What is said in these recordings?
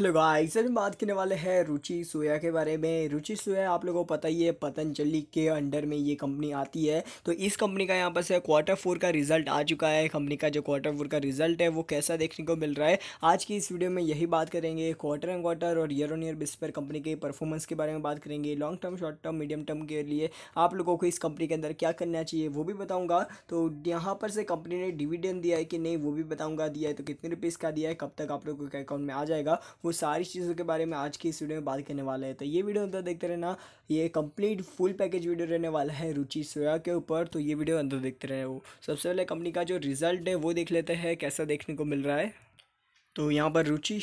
hello guys आज हम बात करने वाले हैं रुचि सोया के बारे में रुचि सोया आप लोगों को पता ही है पतंजलि के अंडर में ये कंपनी आती है तो इस कंपनी का यहाँ पर से क्वार्टर फोर का रिजल्ट आ चुका है कंपनी का जो क्वार्टर फोर का रिजल्ट है वो कैसा देखने को मिल रहा है आज की इस वीडियो में यही बात करेंगे क्वार्टर एंड क्वार्टर और ईयर ऑन ईयर बेस पर कंपनी के परफॉर्मेंस के बारे में बात करेंगे long term short term medium term के लिए आप लोगों को इस कंपनी के अंदर क्या करना चाहिए वो भी बताऊँगा तो यहाँ पर से कंपनी ने डिविडेंड दिया है कि नहीं वो भी बताऊँगा दिया है तो कितने रुपीज़ का दिया है कब तक आप लोगों के अकाउंट में आ जाएगा वो वो सारी चीज़ों के बारे में आज की इस वीडियो में बात करने वाले हैं तो ये वीडियो अंदर देखते रहना ये कंप्लीट फुल पैकेज वीडियो रहने वाला है रुचि सोया के ऊपर तो ये वीडियो अंदर देखते रहे वो सबसे पहले कंपनी का जो रिजल्ट है वो देख लेते हैं कैसा देखने को मिल रहा है तो यहाँ पर रुचि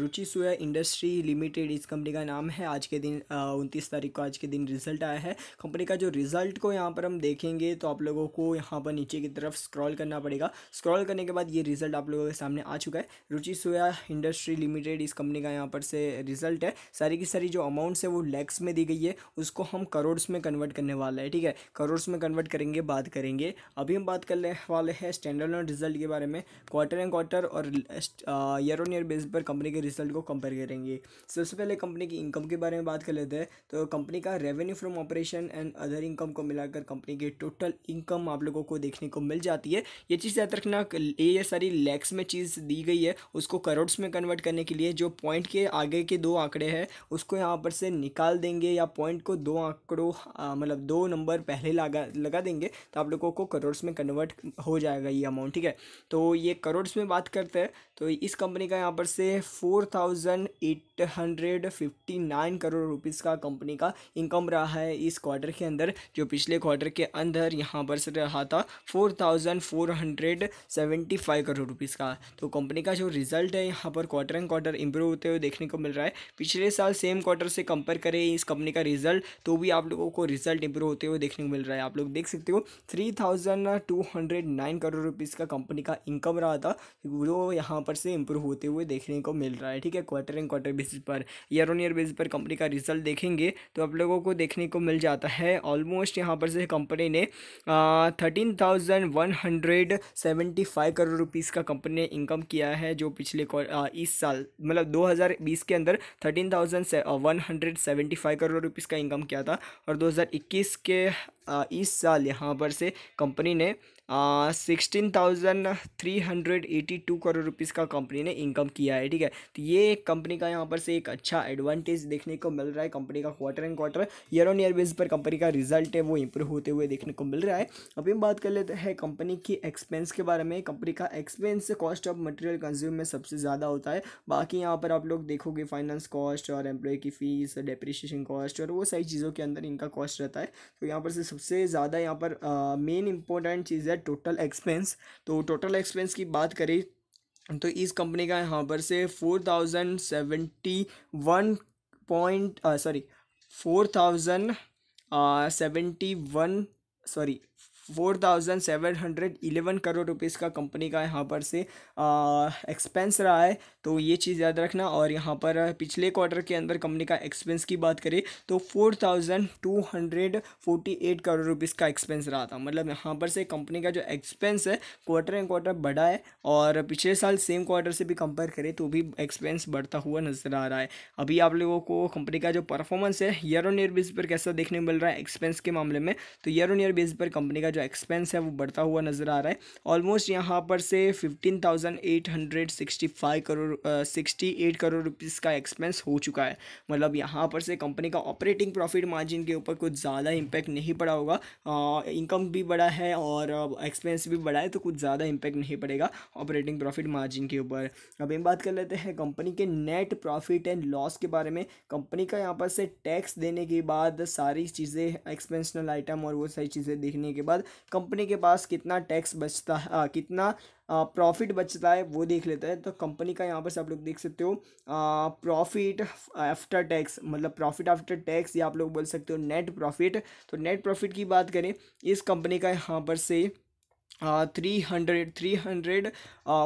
रुचि सुया इंडस्ट्री लिमिटेड इस कंपनी का नाम है आज के दिन उनतीस तारीख को आज के दिन रिजल्ट आया है कंपनी का जो रिजल्ट को यहाँ पर हम देखेंगे तो आप लोगों को यहाँ पर नीचे की तरफ स्क्रॉल करना पड़ेगा स्क्रॉल करने के बाद ये रिजल्ट आप लोगों के सामने आ चुका है रुचि सुया इंडस्ट्री लिमिटेड इस कंपनी का यहाँ पर से रिजल्ट है सारी की सारी जो अमाउंट्स है वो लैक्स में दी गई है उसको हम करोड़्स में कन्वर्ट करने वाला है ठीक है करोड़्स में कन्वर्ट करेंगे बात करेंगे अभी हम बात करने वाले हैं स्टैंडर्ड रिजल्ट के बारे में क्वार्टर एंड क्वार्टर और ईयर ऑन ईयर बेस पर कंपनी के रिजल्ट को कंपेयर करेंगे सबसे पहले कंपनी की इनकम के बारे में बात कर लेते हैं तो कंपनी का revenue from operation and other income को मिलाकर कंपनी की टोटल इनकम आप लोगों को देखने को मिल जाती है ये चीज़ याद रखना ये सारी लैक्स में चीज़ दी गई है उसको करोड्स में कन्वर्ट करने के लिए जो पॉइंट के आगे के दो आंकड़े हैं उसको यहाँ पर से निकाल देंगे या पॉइंट को दो आंकड़ों मतलब दो नंबर पहले लगा लगा देंगे तो आप लोगों को करोड्स में कन्वर्ट हो जाएगा ये अमाउंट ठीक है तो ये करोड्स में बात करते हैं तो इस इस कंपनी का यहाँ पर से four thousand eight hundred fifty nine crore rupees का कंपनी का इनकम रहा है इस क्वार्टर के अंदर जो पिछले क्वार्टर के अंदर यहाँ पर से रहा था four thousand four hundred seventy five crore rupees का तो कंपनी का जो रिजल्ट है यहाँ पर क्वार्टर एंड क्वार्टर इंप्रूव होते हुए देखने को मिल रहा है पिछले साल सेम क्वार्टर से कंपेयर करें इस कंपनी का रिजल्ट तो भी आप लोगों को रिजल्ट इंप्रूव होते हुए देखने को मिल रहा है आप लोग देख सकते हो three thousand two hundred nine crore rupees का कंपनी का इनकम रहा था वो यहाँ पर से इंप्रूव होते हुए देखने को मिल रहा है ठीक है क्वार्टर एंड क्वार्टर बेसिस पर ईयर ऑन ईयर बेसिस पर कंपनी का रिजल्ट देखेंगे तो आप लोगों को देखने को मिल जाता है ऑलमोस्ट यहाँ पर से कंपनी ने thirteen thousand one hundred seventy five crore rupees का कंपनी ने इनकम किया है जो पिछले आ, इस साल मतलब दो के अंदर थर्टीन करोड़ रुपीज़ का इनकम किया था और दो के इस साल यहाँ पर से कंपनी ने sixteen thousand three hundred eighty two crore rupees का कंपनी ने इनकम किया है ठीक है तो ये कंपनी का यहाँ पर से एक अच्छा एडवांटेज देखने को मिल रहा है कंपनी का quarter and quarter year on year base पर कंपनी का रिजल्ट है वो इंप्रूव होते हुए देखने को मिल रहा है अभी हम बात कर लेते हैं कंपनी की एक्सपेंस के बारे में कंपनी का expense cost of material consume में सबसे ज़्यादा होता है बाकी यहाँ पर आप लोग देखोगे फाइनेंस कॉस्ट और एम्प्लॉय की फीस डेप्रिशिएशन कॉस्ट और वो सारी चीज़ों के अंदर इनका कॉस्ट रहता है तो यहाँ पर से सबसे ज़्यादा यहाँ पर मेन इंपॉर्टेंट चीज़ है टोटल एक्सपेंस तो टोटल एक्सपेंस की बात करें तो इस कंपनी का यहाँ पर से four thousand seventy one point sorry four thousand seventy one sorry four thousand seven hundred eleven crore rupees का कंपनी का यहाँ पर से एक्सपेंस रहा है तो ये चीज़ याद रखना और यहाँ पर पिछले क्वार्टर के अंदर कंपनी का एक्सपेंस की बात करें तो four thousand two hundred forty eight crore rupees का एक्सपेंस रहा था मतलब यहाँ पर से कंपनी का जो एक्सपेंस है क्वार्टर एंड क्वार्टर बढ़ा है और पिछले साल सेम क्वार्टर से भी कंपेयर करें तो भी एक्सपेंस बढ़ता हुआ नज़र आ रहा है अभी आप लोगों को कंपनी का जो परफॉर्मेंस है ईयर ऑन ईयर बेस पर कैसा देखने मिल रहा है एक्सपेंस के मामले में तो ईयर ऑन ईयर बेस पर कंपनी का जो एक्सपेंस है वो बढ़ता हुआ नज़र आ रहा है ऑलमोस्ट यहाँ पर से fifteen thousand eight hundred sixty five crore sixty eight crore rupees का एक्सपेंस हो चुका है मतलब यहाँ पर से कंपनी का ऑपरेटिंग प्रॉफिट मार्जिन के ऊपर कुछ ज़्यादा इम्पैक्ट नहीं पड़ा होगा इनकम भी बढ़ा है और एक्सपेंस भी बढ़ा है तो कुछ ज़्यादा इम्पैक्ट नहीं पड़ेगा ऑपरेटिंग प्रॉफिट मार्जिन के ऊपर अब हम बात कर लेते हैं कंपनी के नेट प्रॉफिट एंड लॉस के बारे में कंपनी का यहाँ पर से टैक्स देने के बाद सारी चीज़ें एक्सपेंशनल आइटम और वो सारी चीज़ें देखने के बाद कंपनी के पास कितना टैक्स बचता है आ, कितना प्रॉफिट बचता है वो देख लेता है तो कंपनी का यहाँ पर से आप लोग देख सकते हो प्रॉफिट आफ्टर टैक्स मतलब प्रॉफिट आफ्टर टैक्स या आप लोग बोल सकते हो नेट प्रॉफिट तो नेट प्रॉफिट की बात करें इस कंपनी का यहाँ पर से three hundred three hundred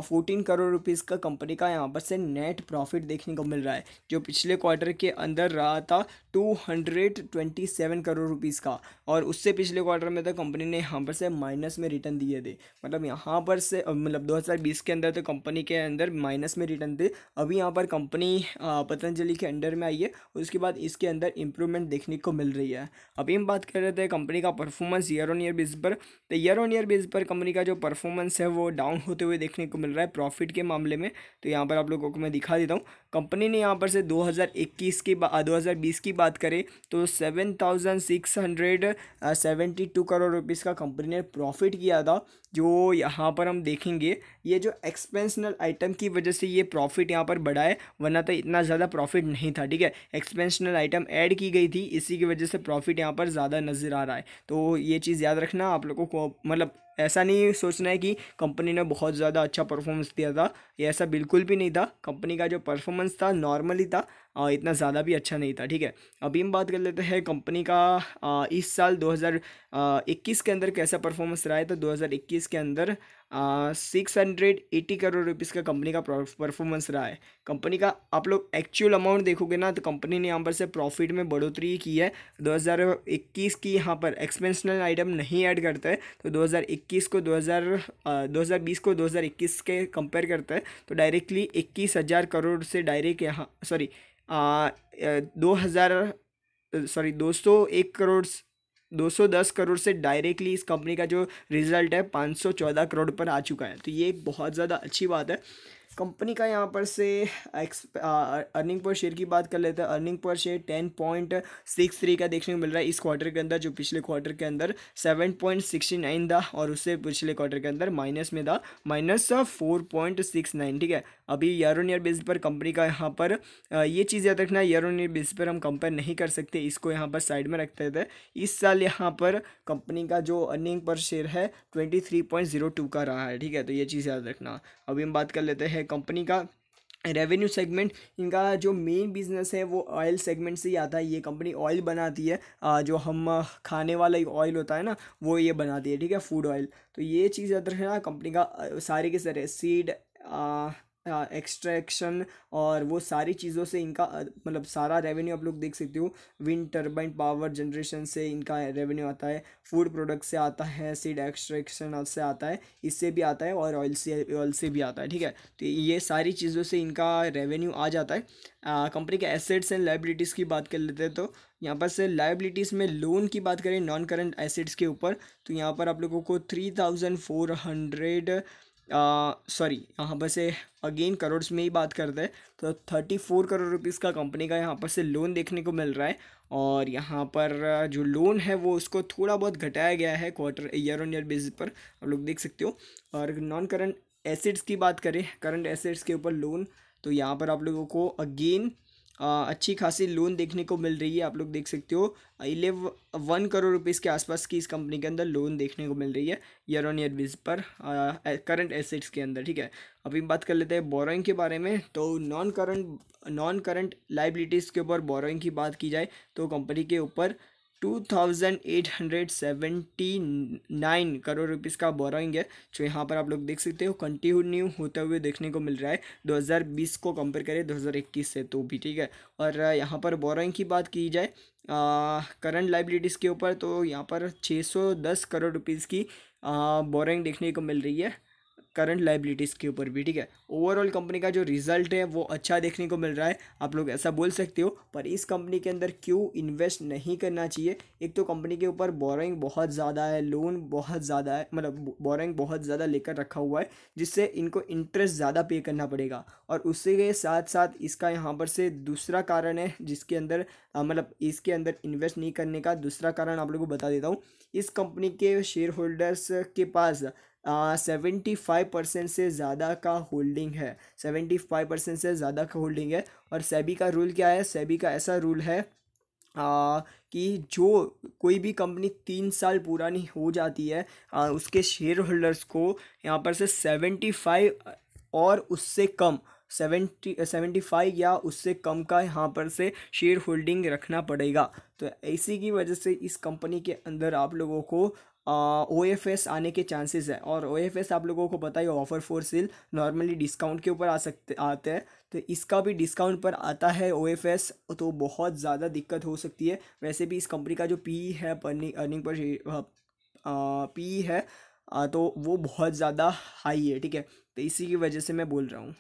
fourteen crore rupees का कंपनी का यहाँ पर से नेट प्रॉफिट देखने को मिल रहा है जो पिछले क्वार्टर के अंदर रहा था two hundred twenty seven crore rupees का और उससे पिछले क्वार्टर में तो कंपनी ने यहाँ पर से माइनस में रिटर्न दिए थे मतलब यहाँ पर से मतलब दो हज़ार बीस के अंदर तो कंपनी के अंदर माइनस में रिटर्न थे अभी यहाँ पर कंपनी पतंजलि के अंडर में आई है उसके बाद इसके अंदर इम्प्रूवमेंट देखने को मिल रही है अभी हम बात कर रहे थे कंपनी का performance year on year base पर तो ईयर ऑन ईयर बेस पर कंपनी का जो परफॉर्मेंस है वो डाउन होते हुए देखने को मिल रहा है प्रॉफिट के मामले में तो यहाँ पर आप लोगों को मैं दिखा देता हूँ कंपनी ने यहाँ पर से 2021 की बा दो की बात करें तो 7,672 करोड़ रुपीस का कंपनी ने प्रॉफिट किया था जो यहाँ पर हम देखेंगे ये जो एक्सपेंशनल आइटम की वजह से ये प्रॉफिट यहाँ पर बढ़ा है वरना तो इतना ज़्यादा प्रॉफिट नहीं था ठीक है एक्सपेंशनल आइटम ऐड की गई थी इसी की वजह से प्रॉफिट यहाँ पर ज़्यादा नज़र आ रहा है तो ये चीज़ याद रखना आप लोगों को मतलब ऐसा नहीं सोचना है कि कंपनी ने बहुत ज़्यादा अच्छा परफॉर्मेंस दिया था ये ऐसा बिल्कुल भी नहीं था कंपनी का जो परफॉर्मेंस था नॉर्मल ही था आ, इतना ज़्यादा भी अच्छा नहीं था ठीक है अभी हम बात कर लेते हैं कंपनी का आ, इस साल 2021 के अंदर कैसा परफॉर्मेंस रहा है तो 2021 के अंदर six hundred eighty crore rupees का कंपनी का परफॉर्मेंस रहा है कंपनी का आप लोग एक्चुअल अमाउंट देखोगे ना तो कंपनी ने यहाँ पर से प्रॉफिट में बढ़ोतरी की है 2021 की यहाँ पर एक्सपेंशनल आइटम नहीं ऐड करते हैं तो 2021 को 2000 2020 को 2021 के कंपेयर करते हैं तो डायरेक्टली इक्कीस हज़ार करोड़ से डायरेक्ट यहाँ सॉरी दो हज़ार सॉरी दो सौ एक करोड़ 210 करोड़ से डायरेक्टली इस कंपनी का जो रिजल्ट है 514 करोड़ पर आ चुका है तो ये एक बहुत ज़्यादा अच्छी बात है कंपनी का यहाँ पर से अर्निंग पर शेयर की बात कर लेते हैं earning per share ten point six three का देखने को मिल रहा है इस क्वार्टर के अंदर जो पिछले क्वार्टर के अंदर सेवन पॉइंट सिक्सटी नाइन था और उससे पिछले क्वार्टर के अंदर माइनस में था minus four point six nine ठीक है अभी ईयर ऑन ईयर बेस पर कंपनी का यहाँ पर ये चीज़ याद रखना ईयर ऑन ईयर बेस पर हम कंपेयर नहीं कर सकते इसको यहाँ पर साइड में रखते थे इस साल यहाँ पर कंपनी का जो अर्निंग पर शेयर है twenty three point zero two का रहा है ठीक है तो ये चीज़ याद रखना अभी हम बात कर लेते हैं कंपनी का रेवेन्यू सेगमेंट इनका जो मेन बिजनेस है वो ऑयल सेगमेंट से ही आता है ये कंपनी ऑयल बनाती है जो हम खाने वाला ऑयल होता है ना वो ये बनाती है ठीक है फूड ऑयल तो ये चीज़ याद रखना कंपनी का सारे के सारे सीड एक्सट्रैक्शन और वो सारी चीज़ों से इनका मतलब सारा रेवेन्यू आप लोग देख सकते हो विंड टर्बाइन पावर जनरेशन से इनका रेवेन्यू आता है फूड प्रोडक्ट से आता है सीड एक्सट्रैक्शन से आता है इससे भी आता है और ऑयल से ऑयल से भी आता है ठीक है तो ये सारी चीज़ों से इनका रेवेन्यू आ जाता है कंपनी के एसेट्स एंड लाइबिलिटीज़ की बात कर लेते हैं तो यहाँ पर से लाइबिलिटीज़ में लोन की बात करें नॉन करंट एसेट्स के ऊपर तो यहाँ पर आप लोगों को three thousand four hundred sorry यहाँ पर से अगेन करोड़्स में ही बात करते हैं तो थर्टी फोर करोड़ रुपीज़ का कंपनी का यहाँ पर से लोन देखने को मिल रहा है और यहाँ पर जो लोन है वो उसको थोड़ा बहुत घटाया गया है quarter year on year basis पर आप लोग देख सकते हो और नॉन करंट एसेट्स की बात करें करंट एसेट्स के ऊपर लोन तो यहाँ पर आप लोगों को अगेन अच्छी खासी लोन देखने को मिल रही है आप लोग देख सकते हो इलेव वन करोड़ रुपीज़ के आसपास की इस कंपनी के अंदर लोन देखने को मिल रही है ईयर ऑन ईयर बेस पर करंट एसेट्स के अंदर ठीक है अभी बात कर लेते हैं बोरोइंग के बारे में तो non current non current liabilities के ऊपर बोरोइंग की बात की जाए तो कंपनी के ऊपर 2,879 करोड़ रुपीस का बोरोइंग है जो यहाँ पर आप लोग देख सकते हो कंटिन्यू होते हुए देखने को मिल रहा है 2020 को कंपेयर करें 2021 से तो भी ठीक है और यहाँ पर बोरोइंग की बात की जाए करंट लाइबिलिटीज़ के ऊपर तो यहाँ पर 610 करोड़ रुपीज़ की बोरोइंग देखने को मिल रही है करंट लाइबिलिटीज़ के ऊपर भी ठीक है ओवरऑल कंपनी का जो रिजल्ट है वो अच्छा देखने को मिल रहा है आप लोग ऐसा बोल सकते हो पर इस कंपनी के अंदर क्यों इन्वेस्ट नहीं करना चाहिए एक तो कंपनी के ऊपर बोरिंग बहुत ज़्यादा है लोन बहुत ज़्यादा है मतलब बोरिंग बहुत ज़्यादा लेकर रखा हुआ है जिससे इनको इंटरेस्ट ज़्यादा पे करना पड़ेगा और उसी के साथ साथ इसका यहाँ पर से दूसरा कारण है जिसके अंदर मतलब इसके अंदर इन्वेस्ट नहीं करने का दूसरा कारण आप लोग को बता देता हूँ इस कंपनी के शेयर होल्डर्स के पास सेवेंटी फाइव परसेंट से ज़्यादा का होल्डिंग है सेवेंटी फाइव परसेंट से ज़्यादा का होल्डिंग है और सेबी का रूल क्या है सेबी का ऐसा रूल है आ, कि जो कोई भी कंपनी तीन साल पुरानी हो जाती है आ, उसके शेयर होल्डर्स को यहाँ पर से सेवेंटी फाइव और उससे कम सेवेंटी सेवेंटी फाइव या उससे कम का यहाँ पर से शेयर होल्डिंग रखना पड़ेगा तो ऐसी की वजह से इस कंपनी के अंदर आप लोगों को ओ एफ एस आने के चांसेस है और ओ एफ एस आप लोगों को पता ही offer for sale normally discount के ऊपर आ सकते आते हैं तो इसका भी डिस्काउंट पर आता है ओ एफ एस तो बहुत ज़्यादा दिक्कत हो सकती है वैसे भी इस कंपनी का जो पी है अर्निंग पर पी है तो वो बहुत ज़्यादा हाई है ठीक है तो इसी की वजह से मैं बोल रहा हूँ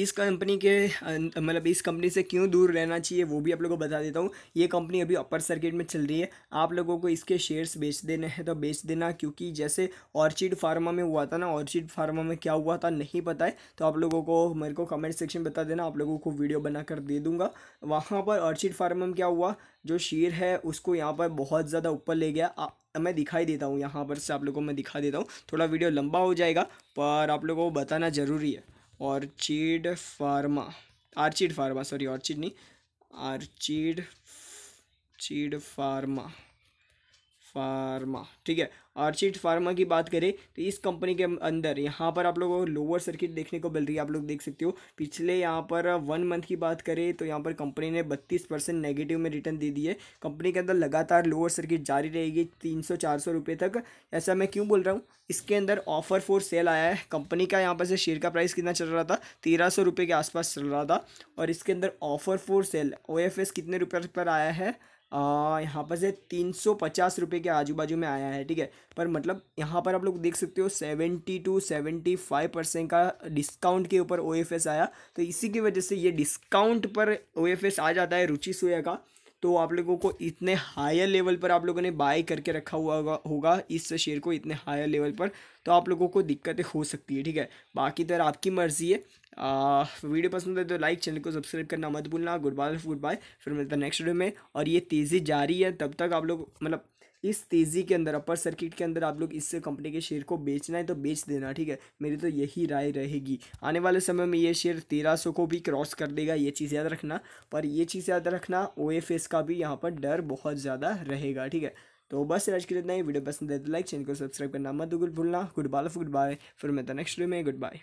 इस कंपनी के मतलब इस कंपनी से क्यों दूर रहना चाहिए वो भी आप लोगों को बता देता हूँ ये कंपनी अभी अपर सर्किट में चल रही है आप लोगों को इसके शेयर्स बेच देने हैं तो बेच देना क्योंकि जैसे ऑर्चिड फार्मा में हुआ था ना ऑर्चिड फार्मा में क्या हुआ था नहीं पता है तो आप लोगों को मेरे को कमेंट सेक्शन में बता देना आप लोगों को वीडियो बनाकर दे दूँगा वहाँ पर ऑर्चिड फार्मा में क्या हुआ जो शेयर है उसको यहाँ पर बहुत ज़्यादा ऊपर ले गया मैं दिखाई देता हूँ यहाँ पर से आप लोगों को मैं दिखा देता हूँ थोड़ा वीडियो लंबा हो जाएगा पर आप लोगों को बताना ज़रूरी है Orchid Pharma Orchid Pharma sorry Orchid नहीं आर्चिड चीड फार्मा फार्मा ठीक है आर्चिड फार्मा की बात करें तो इस कंपनी के अंदर यहाँ पर आप लोगों को लोअर सर्किट देखने को मिल रही है आप लोग देख सकते हो पिछले यहाँ पर वन मंथ की बात करें तो यहाँ पर कंपनी ने बत्तीस परसेंट नेगेटिव में रिटर्न दे दी है कंपनी के अंदर लगातार लोअर सर्किट जारी रहेगी तीन सौ चार सौ रुपये तक ऐसा मैं क्यों बोल रहा हूँ इसके अंदर ऑफर फॉर सेल आया है कंपनी का यहाँ पर से शेयर का प्राइस कितना चल रहा था तेरह सौ रुपये के आसपास चल रहा था और इसके अंदर ऑफर फॉर सेल ओ कितने रुपये पर आया है यहाँ पर से तीन सौ पचास रुपये के आजू बाजू में आया है ठीक है पर मतलब यहाँ पर आप लोग देख सकते हो seventy two seventy five percent का डिस्काउंट के ऊपर ओ आया तो इसी की वजह से ये डिस्काउंट पर ओ आ जाता है रुचि सोया का तो आप लोगों को इतने हायर लेवल पर आप लोगों ने बाय करके रखा हुआ होगा इस शेयर को इतने हायर लेवल पर तो आप लोगों को दिक्कतें हो सकती है ठीक है बाकी तो आपकी मर्ज़ी है वीडियो पसंद है तो लाइक चैनल को सब्सक्राइब करना मत भूलना गुड बाय गुड बाय फिर मिलता है नेक्स्ट वीडियो में और ये तेज़ी जारी है तब तक आप लोग मतलब इस तेज़ी के अंदर अपर सर्किट के अंदर आप लोग इस कंपनी के शेयर को बेचना है तो बेच देना ठीक है मेरी तो यही राय रहेगी आने वाले समय में ये शेयर तेरह सौ को भी क्रॉस कर देगा ये चीज़ याद रखना पर ये चीज़ याद रखना ओ एफ एस का भी यहाँ पर डर बहुत ज़्यादा रहेगा ठीक है तो बस आज के लिए इतना ही वीडियो पसंद है तो लाइक चैनल को सब्सक्राइब करना मत भूलना गुड बाय गुड बाय फिर मैं नेक्स्ट वीडियो में गुड बाय